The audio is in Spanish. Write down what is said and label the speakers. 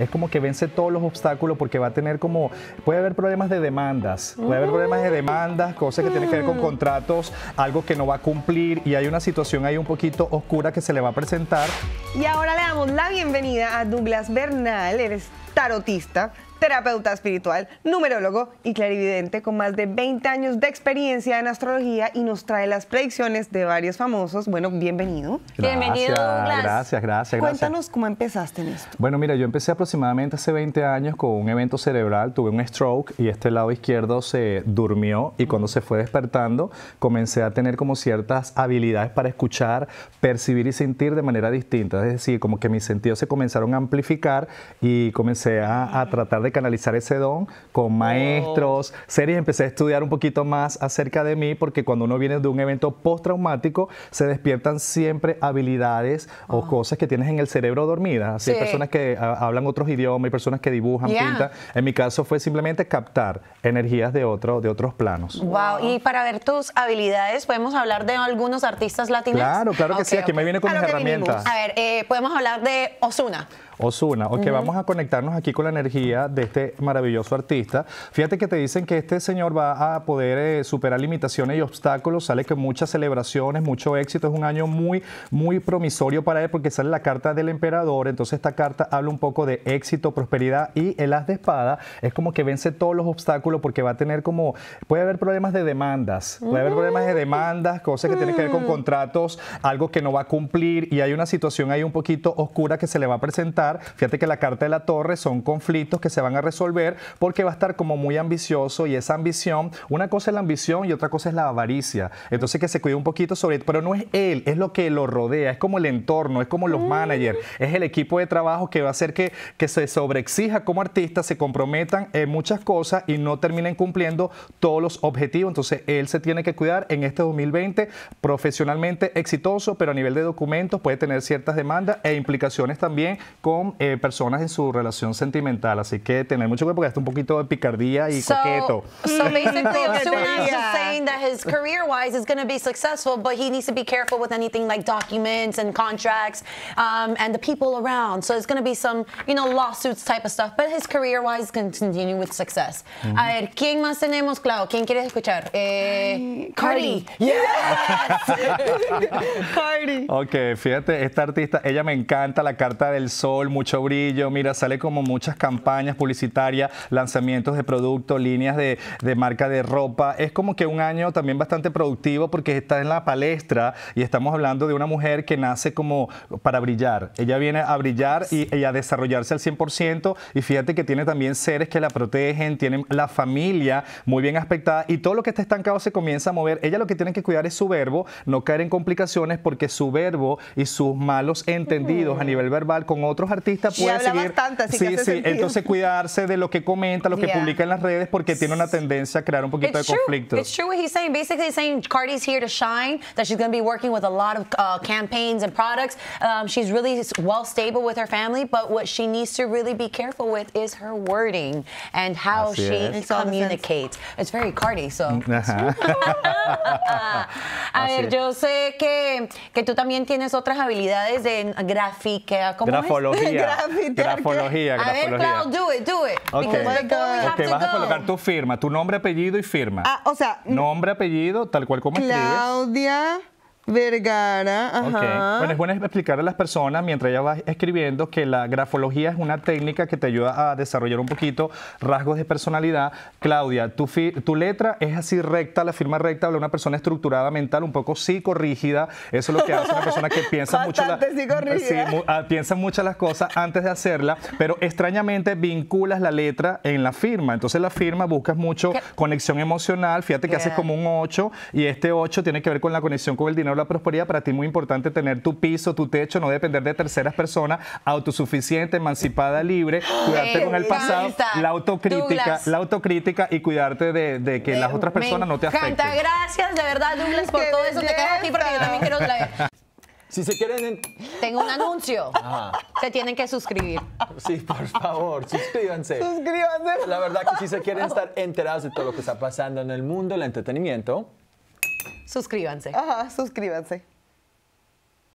Speaker 1: Es como que vence todos los obstáculos porque va a tener como, puede haber problemas de demandas, puede haber problemas de demandas, cosas que tienen que ver con mm. contratos, algo que no va a cumplir y hay una situación ahí un poquito oscura que se le va a presentar.
Speaker 2: Y ahora le damos la bienvenida a Douglas Bernal, eres tarotista, terapeuta espiritual, numerólogo y clarividente con más de 20 años de experiencia en astrología y nos trae las predicciones de varios famosos. Bueno, bienvenido. bienvenido, Gracias,
Speaker 1: gracias. Cuéntanos
Speaker 2: cómo empezaste en esto.
Speaker 1: Bueno, mira, yo empecé aproximadamente hace 20 años con un evento cerebral, tuve un stroke y este lado izquierdo se durmió y cuando se fue despertando comencé a tener como ciertas habilidades para escuchar, percibir y sentir de manera distinta. Es decir, como que mis sentidos se comenzaron a amplificar y comencé a tratar de canalizar ese don con maestros, series. Empecé a estudiar un poquito más acerca de mí porque cuando uno viene de un evento postraumático se despiertan siempre habilidades o ah. cosas que tienes en el cerebro dormidas. Hay personas que ah, hablan otros idiomas, hay personas que dibujan, pintan. En mi caso fue simplemente captar energías de, otro, de otros planos. Wow.
Speaker 2: y para ver tus habilidades podemos hablar de algunos artistas latinos. Claro, claro que sí, aquí me viene con mis herramientas. A ver, eh, podemos hablar de Osuna.
Speaker 1: Osuna. Ok, vamos a conectarnos aquí con la energía de este maravilloso artista. Fíjate que te dicen que este señor va a poder eh, superar limitaciones y obstáculos. Sale que muchas celebraciones, mucho éxito. Es un año muy, muy promisorio para él porque sale la carta del emperador. Entonces esta carta habla un poco de éxito, prosperidad y el as de espada es como que vence todos los obstáculos porque va a tener como, puede haber problemas de demandas, puede haber problemas de demandas, cosas que tienen que ver con mm. contratos, algo que no va a cumplir y hay una situación ahí un poquito oscura que se le va a presentar Fíjate que la carta de la torre son conflictos que se van a resolver porque va a estar como muy ambicioso y esa ambición, una cosa es la ambición y otra cosa es la avaricia. Entonces que se cuide un poquito sobre, pero no es él, es lo que lo rodea, es como el entorno, es como los mm. managers, es el equipo de trabajo que va a hacer que, que se sobreexija como artista, se comprometan en muchas cosas y no terminen cumpliendo todos los objetivos. Entonces él se tiene que cuidar en este 2020 profesionalmente exitoso, pero a nivel de documentos puede tener ciertas demandas e implicaciones también eh, personas en su relación sentimental. Así que tener mucho cuidado porque está un poquito de picardía y coqueto. So basically, as soon as
Speaker 2: saying that his career-wise is going to be successful, but he needs to be careful with anything like documents and contracts um, and the people around. So it's going to be some, you know, lawsuits type of stuff. But his career-wise going to continue with success. Mm-hmm. A ver, ¿quién más tenemos, Clau? ¿Quién quieres escuchar? Eh, Cardi. Cardi. Yes! Cardi.
Speaker 1: Ok, fíjate, esta artista, ella me encanta, la carta del sol mucho brillo, mira, sale como muchas campañas publicitarias, lanzamientos de productos, líneas de, marca de ropa. Es como que un año también bastante productivo porque está en la palestra y estamos hablando de una mujer que nace como para brillar. Ella viene a brillar y, y, a desarrollarse al 100% y fíjate que tiene también seres que la protegen, tiene la familia muy bien aspectada y todo lo que está estancado se comienza a mover. Ella lo que tiene que cuidar es su verbo, no caer en complicaciones porque su verbo y sus malos entendidos a nivel verbal con otros artistas pueden seguir... sí, sí. Entonces cuidarse de lo que comenta, lo que publica en las redes, porque tiene una tendencia a crear un poquito de conflicto. es It's
Speaker 2: true what he's saying. Basically, saying Cardi's here to shine, that she's going to be working with a lot of uh, campaigns and products. Um, she's really well stable with her family, but what she needs to really be careful with is her wording and how she es. communicates. It's very Cardi, so.
Speaker 1: Mm,
Speaker 2: a ver, yo sé que, que tú también tienes otras habilidades de grafica. ¿cómo grafología.
Speaker 1: grafología, A ver, Clau,
Speaker 2: do it, do it. Ok, okay. vas a colocar
Speaker 1: tu firma, tu nombre, apellido y firma. Ah, o sea... Nombre, apellido, tal cual como escribes.
Speaker 2: Claudia... Vergara, Bueno,
Speaker 1: es bueno explicar a las personas mientras ella va escribiendo que la grafología es una técnica que te ayuda a desarrollar un poquito rasgos de personalidad. Claudia, tu, tu letra es así recta, la firma recta habla de una persona estructurada mental, un poco psicorrígida. Eso es lo que hace una persona que piensa mucho la, sí, ah, piensa muchas las cosas antes de hacerla, pero extrañamente vinculas la letra en la firma. Entonces la firma buscas mucho conexión emocional. Fíjate que haces como un 8 y este 8 tiene que ver con la conexión con el dinero la prosperidad, para ti es muy importante tener tu piso, tu techo, no depender de terceras personas, autosuficiente, emancipada, libre, cuidarte con el pasado, la autocrítica, la autocrítica y cuidarte de, que las otras personas no te afecten. encanta,
Speaker 2: gracias de verdad, Douglas, por todo eso. Te quedas aquí porque yo también quiero la si se quieren... Tengo un anuncio. Se tienen que suscribir. Sí, por
Speaker 1: favor, suscríbanse.
Speaker 2: Suscríbanse. La verdad que si se quieren estar
Speaker 1: enterados de todo lo que está pasando en el mundo, el entretenimiento,
Speaker 2: Suscríbanse. Ajá, suscríbanse.